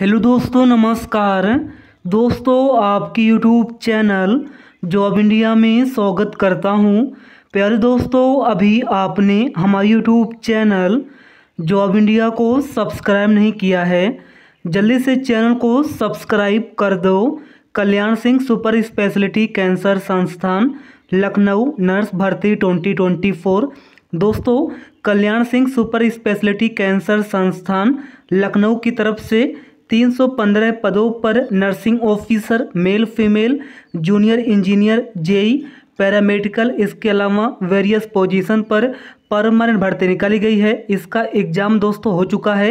hello दोस्तों नमस्कार दोस्तों आपकी यूट्यूब चैनल जॉब इंडिया में स्वागत करता हूं प्यारे दोस्तों अभी आपने हमारे यूट्यूब चैनल जॉब इंडिया को सब्सक्राइब नहीं किया है जल्दी से चैनल को सब्सक्राइब कर दो Kalyan Singh super speciality cancer Sansthan Lucknow nurse भर्ती 2024 दोस्तों Kalyan Singh super speciality cancer Sansthan Lucknow की तरफ से 315 पदों पर nursing officer male female junior engineer JE paramedical इसके अलावा वेरियस पोजीशन पर परमानेंट भर्ती निकाली गई है इसका एग्ज़ाम दोस्तों हो चुका है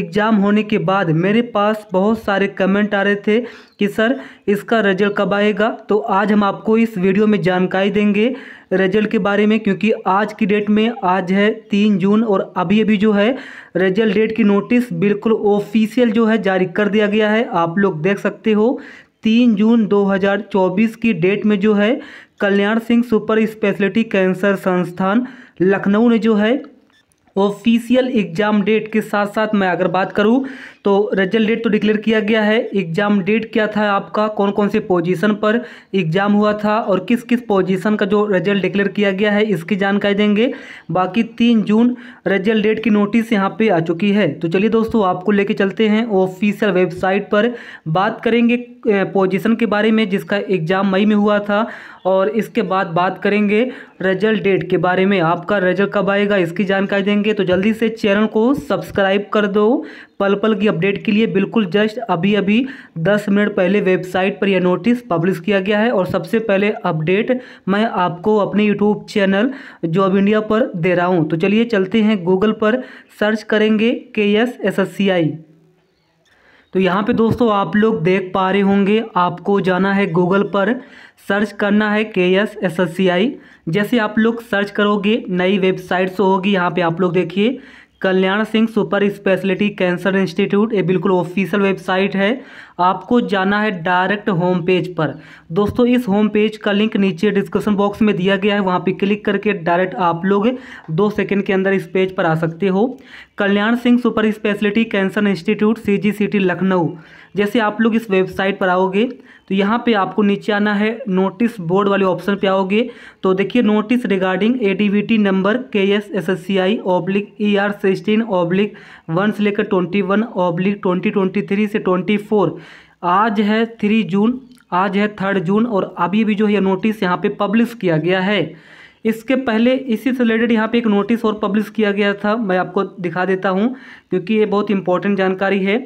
एग्ज़ाम होने के बाद मेरे पास बहुत सारे कमेंट आ रहे थे कि सर इसका रिजल्ट कब आएगा तो आज हम आपको इस वीडियो में जानकारी देंगे रिजल्ट के बारे में क्योंकि आज की डेट में आज है तीन जून और अभी अभी जो है रिजल्ट डेट की नोटिस बिल्कुल ऑफिशियल जो है जारी कर दिया गया है आप लोग देख सकते हो तीन जून 2024 की डेट में जो है Kalyan Singh super speciality cancer Sansthan Lucknow ने जो है ऑफिशियल एग्जाम डेट के साथ साथ मैं अगर बात करूं तो रिजल्ट डेट तो डिक्लेयर किया गया है एग्जाम डेट क्या था आपका कौन कौन से पोजीशन पर एग्जाम हुआ था और किस किस पोजीशन का जो रिजल्ट डिक्लेयर किया गया है इसकी जानकारी देंगे बाकी तीन जून रिजल्ट डेट की नोटिस यहाँ पे आ चुकी है तो चलिए दोस्तों आपको लेके चलते हैं ऑफिशियल वेबसाइट पर बात करेंगे पोजिशन के बारे में जिसका एग्ज़ाम मई में हुआ था और इसके बाद बात करेंगे रिजल्ट डेट के बारे में आपका रिजल्ट कब आएगा इसकी जानकारी देंगे तो जल्दी से चैनल को सब्सक्राइब कर दो पल पल की अपडेट के लिए बिल्कुल जस्ट अभी अभी दस मिनट पहले वेबसाइट पर यह नोटिस पब्लिश किया गया है और सबसे पहले अपडेट मैं आपको अपने यूट्यूब चैनल जॉब इंडिया पर दे रहा हूँ तो चलिए चलते हैं गूगल पर सर्च करेंगे K S S S C I तो यहाँ पे दोस्तों आप लोग देख पा रहे होंगे आपको जाना है गूगल पर सर्च करना है K S S S C I जैसे आप लोग सर्च करोगे नई वेबसाइट्स होगी यहाँ पे आप लोग देखिए Kalyan Singh super speciality cancer institute ये बिल्कुल ऑफिशियल वेबसाइट है आपको जाना है डायरेक्ट होम पेज पर दोस्तों इस होम पेज का लिंक नीचे डिस्क्रिप्शन बॉक्स में दिया गया है वहाँ पे क्लिक करके डायरेक्ट आप लोग दो सेकंड के अंदर इस पेज पर आ सकते हो Kalyan Singh super speciality cancer institute C Lucknow जैसे आप लोग इस वेबसाइट पर आओगे तो यहाँ पे आपको नीचे आना है नोटिस बोर्ड वाले ऑप्शन पे आओगे तो देखिए notice regarding a number K S S S C I oblique E R sixteen oblique one से लेकर twenty one oblique twenty twenty three से ट्वेंटी फोर आज है थ्री जून आज है थर्ड जून और अभी भी जो है नोटिस यहाँ पे पब्लिश किया गया है इसके पहले इसी से रिलेटेड यहाँ पे एक नोटिस और पब्लिश किया गया था मैं आपको दिखा देता हूँ क्योंकि ये बहुत इंपॉर्टेंट जानकारी है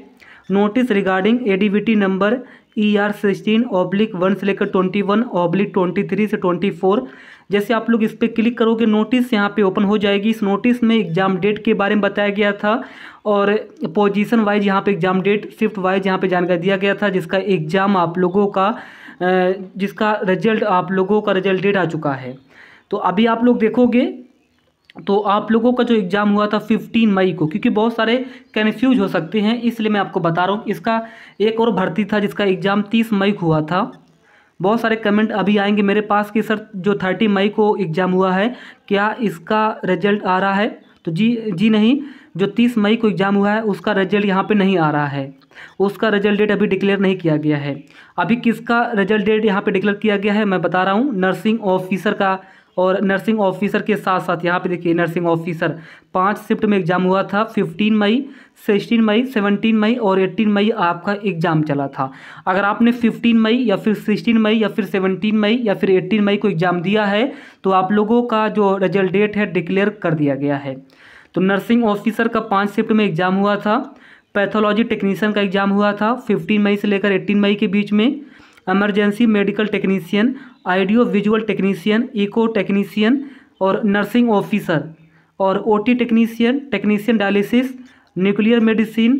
notice regarding a number E R sixteen oblique one से लेकर twenty one oblique twenty three से ट्वेंटी फोर जैसे आप लोग इस पर क्लिक करोगे नोटिस यहाँ पे ओपन हो जाएगी इस नोटिस में एग्ज़ाम डेट के बारे में बताया गया था और पोजीशन वाइज यहाँ पे एग्ज़ाम डेट शिफ्ट वाइज यहाँ पे जानकारी दिया गया था जिसका एग्ज़ाम आप लोगों का जिसका रिजल्ट आप लोगों का रिजल्ट डेट आ चुका है तो अभी आप लोग देखोगे तो आप लोगों का जो एग्ज़ाम हुआ था 15 मई को क्योंकि बहुत सारे कन्फ्यूज हो सकते हैं इसलिए मैं आपको बता रहा हूँ इसका एक और भर्ती था जिसका एग्ज़ाम 30 मई को हुआ था बहुत सारे कमेंट अभी आएंगे मेरे पास कि सर जो थर्टी मई को एग्ज़ाम हुआ है क्या इसका रिजल्ट आ रहा है तो जी जी नहीं जो तीस मई को एग्ज़ाम हुआ है उसका रिजल्ट यहाँ पे नहीं आ रहा है उसका रिजल्ट डेट अभी डिक्लेयर नहीं किया गया है अभी किसका रिजल्ट डेट यहाँ पे डिक्लेयर किया गया है मैं बता रहा हूँ नर्सिंग ऑफिसर का और नर्सिंग ऑफिसर के साथ साथ यहाँ पे देखिए नर्सिंग ऑफिसर पांच शिफ्ट में एग्ज़ाम हुआ था 15 मई 16 मई 17 मई और 18 मई आपका एग्ज़ाम चला था अगर आपने 15 मई या फिर 16 मई या फिर 17 मई या फिर 18 मई को एग्ज़ाम दिया है तो आप लोगों का जो रिजल्ट डेट है डिक्लेयर कर दिया गया है तो नर्सिंग ऑफिसर का पाँच शिफ्ट में एग्ज़ाम हुआ था पैथोलॉजी टेक्नीशियन का एग्ज़ाम हुआ था फिफ्टीन मई से लेकर एट्टीन मई के बीच में emergency medical technician audio visual technician echo technician और नर्सिंग ऑफिसर और OT technician technician dialysis nuclear medicine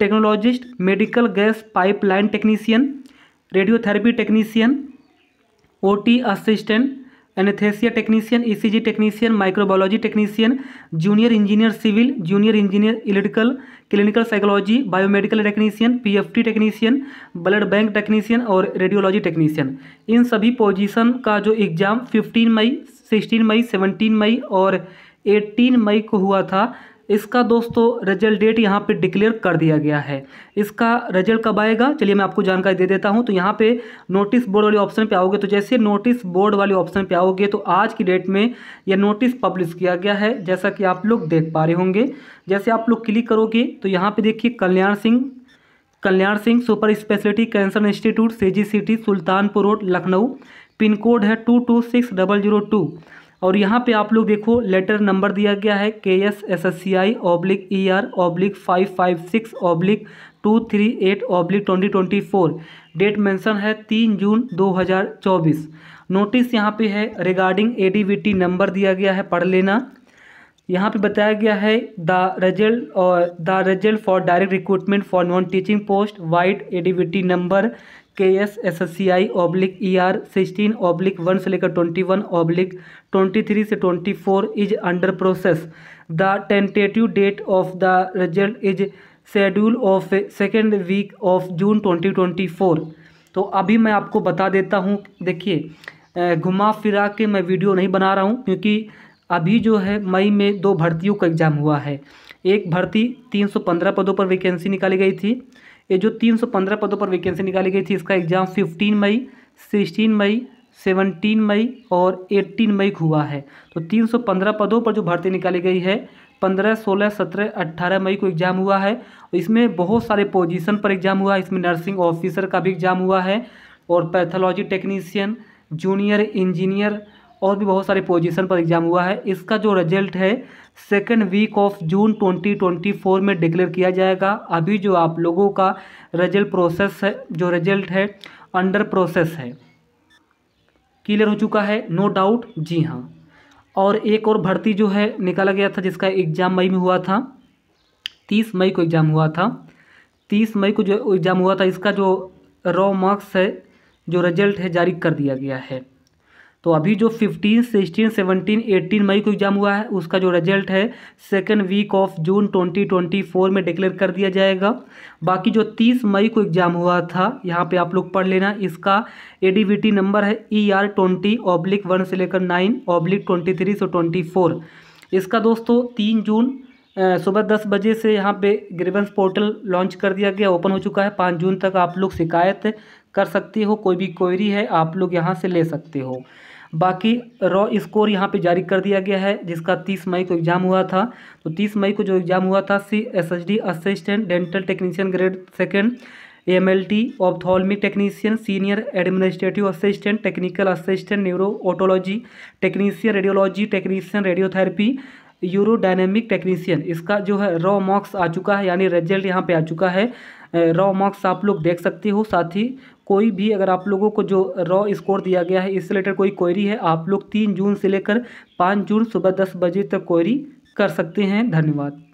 technologist medical gas pipeline technician radiotherapy technician OT assistant anaesthesia technician ECG technician microbiology technician junior engineer civil junior engineer electrical clinical psychology biomedical technician PFT technician blood bank technician और radiology technician इन सभी position का जो exam 15 मई 16 मई 17 मई और 18 मई को हुआ था इसका दोस्तों रिजल्ट डेट यहाँ पे डिक्लेयर कर दिया गया है इसका रिजल्ट कब आएगा चलिए मैं आपको जानकारी दे देता हूँ तो यहाँ पे नोटिस बोर्ड वाले ऑप्शन पे आओगे तो जैसे नोटिस बोर्ड वाले ऑप्शन पे आओगे तो आज की डेट में यह नोटिस पब्लिश किया गया है जैसा कि आप लोग देख पा रहे होंगे जैसे आप लोग क्लिक करोगे तो यहाँ पर देखिए Kalyan Singh Kalyan Singh super speciality cancer institute C Sultanpur road Lucknow pin code है two two six double zero two और यहाँ पे आप लोग देखो लेटर नंबर दिया गया है K S S S C I oblique E R oblique five five six oblique two three eight oblique twenty twenty four date mention है तीन जून दो हज़ार चौबीस नोटिस यहाँ पे है regarding A D V T number दिया गया है पढ़ लेना यहाँ पे बताया गया है द रिजल्ट और the result for direct recruitment for non teaching post white T number K S S S C I oblique E R sixteen oblique one से लेकर twenty one oblique twenty three से twenty four is under process the tentative date of the result is schedule of second week of June twenty twenty four तो अभी मैं आपको बता देता हूँ देखिए घुमा फिरा के मैं वीडियो नहीं बना रहा हूँ क्योंकि अभी जो है मई में दो भर्तियों का एग्ज़ाम हुआ है एक भर्ती तीन सौ पंद्रह पदों पर वैकेंसी निकाली गई थी ये जो 315 पदों पर वैकेंसी निकाली गई थी इसका एग्ज़ाम 15 मई 16 मई 17 मई और 18 मई को हुआ है तो 315 पदों पर जो भर्ती निकाली गई है पंद्रह सोलह सत्रह अट्ठारह मई को एग्ज़ाम हुआ है इसमें बहुत सारे पोजीशन पर एग्ज़ाम हुआ है इसमें नर्सिंग ऑफिसर का भी एग्ज़ाम हुआ है और पैथोलॉजी टेक्नीसियन जूनियर इंजीनियर और भी बहुत सारे पोजीशन पर एग्ज़ाम हुआ है इसका जो रिजल्ट है सेकेंड वीक ऑफ जून 2024 में डिक्लेयर किया जाएगा अभी जो आप लोगों का रिजल्ट प्रोसेस है जो रिजल्ट है अंडर प्रोसेस है क्लियर हो चुका है नो डाउट जी हाँ और एक और भर्ती जो है निकाला गया था जिसका एग्ज़ाम मई में हुआ था तीस मई को एग्ज़ाम हुआ था तीस मई को जो एग्ज़ाम हुआ था इसका जो रॉ मार्क्स है जो रिजल्ट है जारी कर दिया गया है तो अभी जो फिफ्टीन सिक्सटीन सेवनटीन एटीन मई को एग्ज़ाम हुआ है उसका जो रिजल्ट है second week of June twenty twenty four में डिक्लेयर कर दिया जाएगा बाकी जो तीस मई को एग्ज़ाम हुआ था यहाँ पे आप लोग पढ़ लेना इसका ए नंबर है E R twenty oblique one से लेकर नाइन ऑब्लिक ट्वेंटी थ्री से ट्वेंटी फोर इसका दोस्तों तीन जून सुबह दस बजे से यहाँ पे ग्रीवेंस पोर्टल लॉन्च कर दिया गया ओपन हो चुका है पाँच जून तक आप लोग शिकायत कर सकते हो कोई भी क्वेरी है आप लोग यहाँ से ले सकते हो बाकी रॉ स्कोर यहाँ पे जारी कर दिया गया है जिसका 30 मई को एग्ज़ाम हुआ था तो 30 मई को जो एग्ज़ाम हुआ था C S H D assistant dental technician grade second M L T ophthalmic technician senior administrative assistant technical assistant neuro otology technician radiology technician radiotherapy urodynamic technician इसका जो है रॉ मार्क्स आ चुका है यानी result यहाँ पे आ चुका है रॉ मार्क्स आप लोग देख सकते हो साथ ही कोई भी अगर आप लोगों को जो रॉ स्कोर दिया गया है इससे रिलेटेड कोई क्वेरी है आप लोग तीन जून से लेकर पाँच जून सुबह दस बजे तक क्वेरी कर सकते हैं धन्यवाद